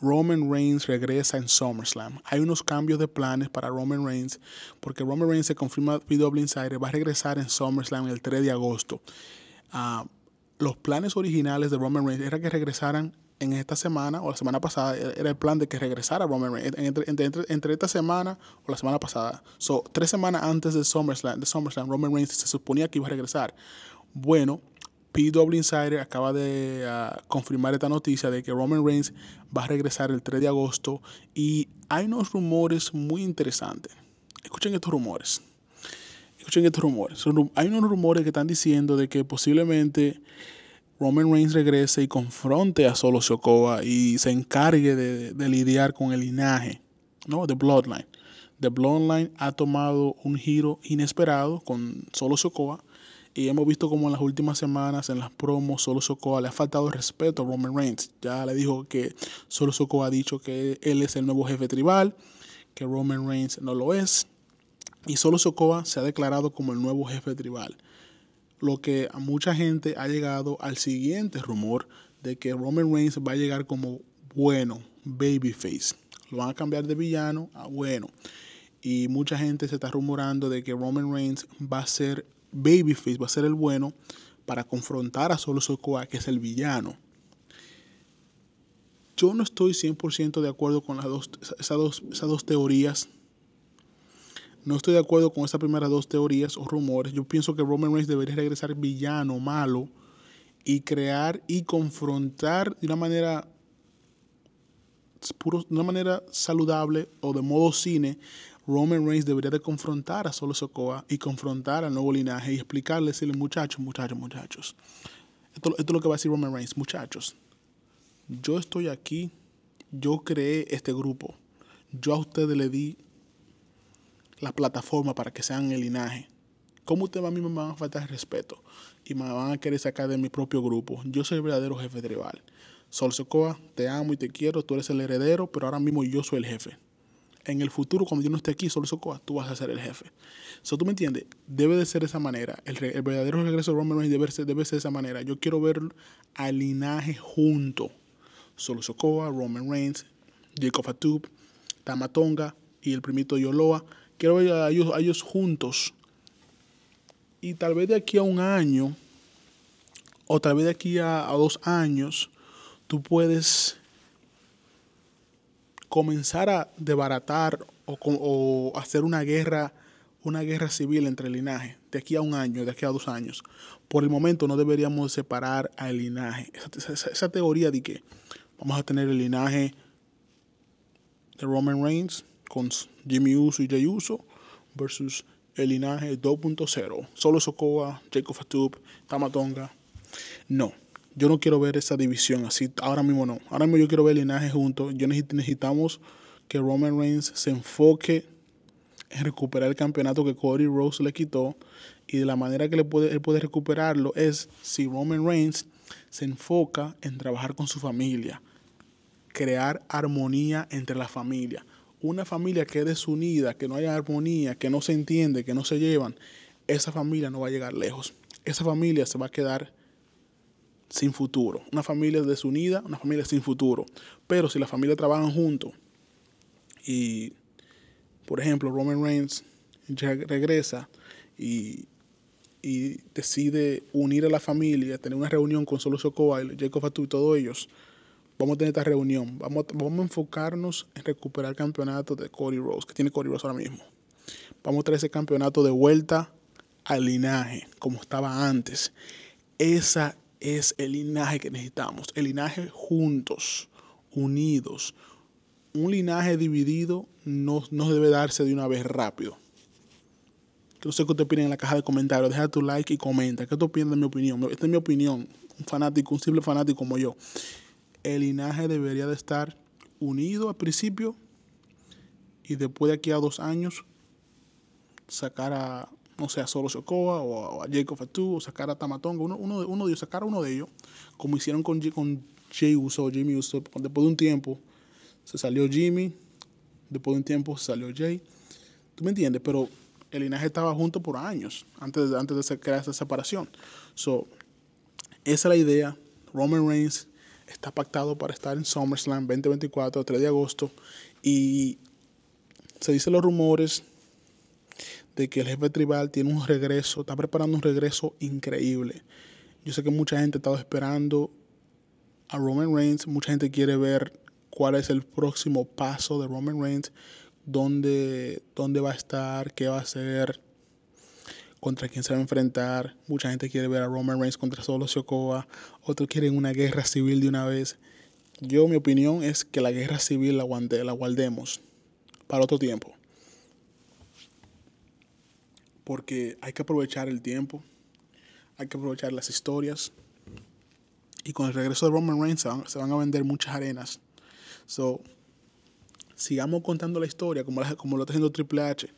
Roman Reigns regresa en SummerSlam. Hay unos cambios de planes para Roman Reigns porque Roman Reigns se confirma WWE Insider va a regresar en SummerSlam el 3 de agosto. Ah, los planes originales de Roman Reigns era que regresaran en esta semana o la semana pasada e-, era el plan de que regresara Roman Reigns entre, esta semana o la semana pasada. So, tres semanas antes de SummerSlam, de SummerSlam, Roman Reigns se suponía que iba a regresar. Bueno, PW Insider acaba de ah, confirmar esta noticia de que Roman Reigns va a regresar el 3 de agosto y hay unos rumores muy interesantes. Escuchen estos rumores. Escuchen estos rumores. Hay unos rumores que están diciendo de que posiblemente Roman Reigns regrese y confronte a Solo Sokoa y se encargue de, lidiar con el linaje, ¿no? De Bloodline. The Bloodline ha tomado un giro inesperado con Solo Sokoa y hemos visto como en las últimas semanas en las promos Solo Socoa le ha faltado respeto a Roman Reigns. Ya le dijo que Solo Socoa ha dicho que él es el nuevo jefe tribal, que Roman Reigns no lo es. Y Solo Socoa se ha declarado como el nuevo jefe tribal. Lo que a mucha gente ha llegado al siguiente rumor de que Roman Reigns va a llegar como bueno, babyface. Lo van a cambiar de villano a bueno. Y mucha gente se está rumorando de que Roman Reigns va a ser Babyface va a ser el bueno para confrontar a Solo Sokoa, que es el villano. Yo no estoy 100% de acuerdo con las dos, esas, dos, teorías. No estoy de acuerdo con esas primeras dos teorías o rumores. Yo pienso que Roman Reigns debería regresar villano, malo, y crear y confrontar de una manera, de una manera saludable o de modo cine Roman Reigns debería de confrontar a Solo Sokoa y confrontar al nuevo linaje y explicarle, decirle, muchachos, muchachos, muchachos. Esto, es lo que va a decir Roman Reigns, muchachos. Yo estoy aquí, yo creé este grupo, yo a ustedes le di la plataforma para que sean el linaje. ¿Cómo ustedes a mí me van a faltar respeto? Y me van a querer sacar de mi propio grupo. Yo soy el verdadero jefe tribal. Solo Socoa, te amo y te quiero, tú eres el heredero, pero ahora mismo yo soy el jefe en el futuro, cuando yo no esté aquí, solo socoa, tú vas a ser el jefe. So, ¿Tú me entiendes? Debe de ser esa manera. El, verdadero regreso de Roman Reigns debe ser, de esa manera. Yo quiero ver al linaje junto. Solo Socoa, Roman Reigns, Jacob Atub, Tamatonga y el primito Yoloa. Quiero ver a ellos, juntos. Y tal vez de aquí a un año, o tal vez de aquí a dos años, tú puedes comenzar a debaratar o, hacer una guerra, una guerra civil entre el linaje de aquí a un año, de aquí a dos años. Por el momento no deberíamos separar al linaje. Esa, teoría de que vamos a tener el linaje de Roman Reigns con Jimmy Uso y Jay Uso versus el linaje 2.0, solo Sokoa, Jacob Tama Tamatonga. No, yo no quiero ver esa división así. Ahora mismo no. Ahora mismo yo quiero ver el linaje junto. Yo necesitamos que Roman Reigns se enfoque en recuperar el campeonato que Cody Rose le quitó. Y de la manera que le puede, él puede recuperarlo es si Roman Reigns se enfoca en trabajar con su familia, crear armonía entre la familia. Una familia que es desunida, que no haya armonía, que no se entiende, que no se llevan, esa familia no va a llegar lejos. Esa familia se va a quedar sin futuro, una familia desunida, una familia sin futuro. Pero si la familia trabajan juntos y, por ejemplo, Roman Reigns ya regresa y, decide unir a la familia, tener una reunión con Solo y Jacob Fatu y todos ellos, vamos a tener esta reunión. Vamos, a enfocarnos en recuperar el campeonato de Cody Rose, que tiene Cody Rose ahora mismo. Vamos a traer ese campeonato de vuelta al linaje, como estaba antes. Esa es el linaje que necesitamos, el linaje juntos, unidos. Un linaje dividido no, debe darse de una vez rápido. no sé qué te opinan en la caja de comentarios. Deja tu like y comenta. ¿Qué te opinas de mi opinión? Esta es mi opinión. Un fanático, un simple fanático como yo. El linaje debería de estar unido al principio y después de aquí a dos años sacar a no sea, Solo Sokoa o a, Jacob Fatu o sacar a Tamatonga, uno, uno, uno de ellos, sacar a uno de ellos, como hicieron con, con Jay Uso, Jimmy Uso, después de un tiempo se salió Jimmy, después de un tiempo se salió Jay, ¿tú me entiendes? Pero el linaje estaba junto por años, antes de, antes de crear esa separación. So, esa es la idea, Roman Reigns está pactado para estar en SummerSlam 2024, 3 de agosto, y se dicen los rumores, que el jefe tribal tiene un regreso, está preparando un regreso increíble. Yo sé que mucha gente ha estado esperando a Roman Reigns, mucha gente quiere ver cuál es el próximo paso de Roman Reigns, dónde, dónde va a estar, qué va a hacer, contra quién se va a enfrentar. Mucha gente quiere ver a Roman Reigns contra Solo Sikoa, otros quieren una guerra civil de una vez. Yo, mi opinión es que la guerra civil la, aguante, la guardemos para otro tiempo porque hay que aprovechar el tiempo, hay que aprovechar las historias. Y con el regreso de Roman Reigns se van, a vender muchas arenas. So, sigamos contando la historia como, lo está haciendo Triple H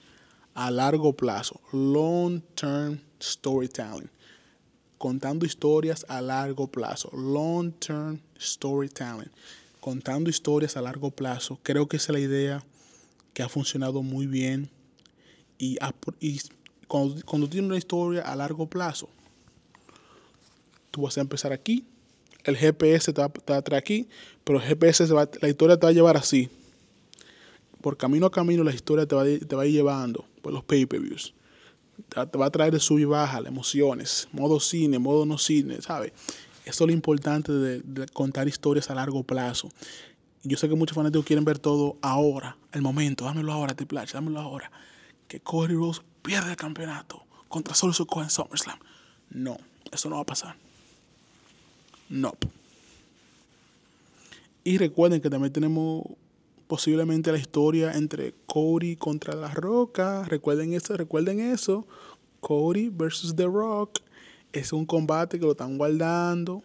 a largo plazo. Long term storytelling. Contando historias a largo plazo. Long term storytelling. Contando historias a largo plazo. Creo que esa es la idea que ha funcionado muy bien. Y, y cuando, tienes una historia a largo plazo, tú vas a empezar aquí, el GPS te va, a traer aquí, pero el GPS, la historia te va a llevar así. Por camino a camino la historia te va, a ir llevando por los pay-per-views. Te, va a traer de sub y baja, las emociones, modo cine, modo no cine, ¿sabes? Eso es lo importante de, contar historias a largo plazo. Yo sé que muchos fanáticos quieren ver todo ahora, el momento, dámelo ahora, te H, dámelo ahora. Que Cody Rose pierde el campeonato contra Solo Sokoa en SummerSlam. No, eso no va a pasar. No. Y recuerden que también tenemos posiblemente la historia entre Cody contra La Roca. Recuerden eso, recuerden eso. Cody versus The Rock. Es un combate que lo están guardando.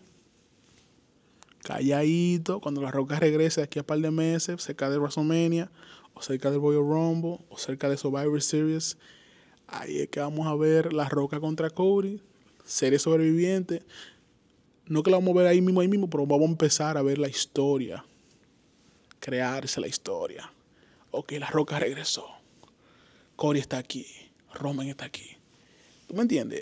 Calladito. Cuando La Roca regrese aquí a par de meses, cerca de WrestleMania, o cerca del Royal Rumble, o cerca de Survivor Series Ahí es que vamos a ver La Roca contra Cody, serie sobreviviente. No que la vamos a ver ahí mismo, ahí mismo, pero vamos a empezar a ver la historia. Crearse la historia. Ok, La Roca regresó. Cody está aquí. Roman está aquí. ¿Tú me entiendes?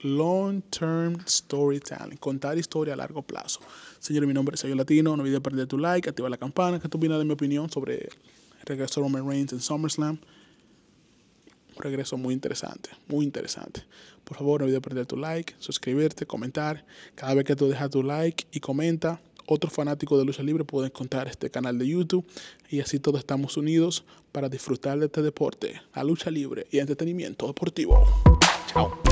Long Term Storytelling, contar historia a largo plazo. Señor, mi nombre es Sergio Latino, no olvides perder tu like, activar la campana, que tú opinas de mi opinión sobre el regreso de Roman Reigns en SummerSlam un regreso muy interesante, muy interesante. Por favor, no olvides perder tu like, suscribirte, comentar. Cada vez que tú dejas tu like y comenta, otros fanáticos de lucha libre pueden encontrar este canal de YouTube y así todos estamos unidos para disfrutar de este deporte, la lucha libre y entretenimiento deportivo. Chao.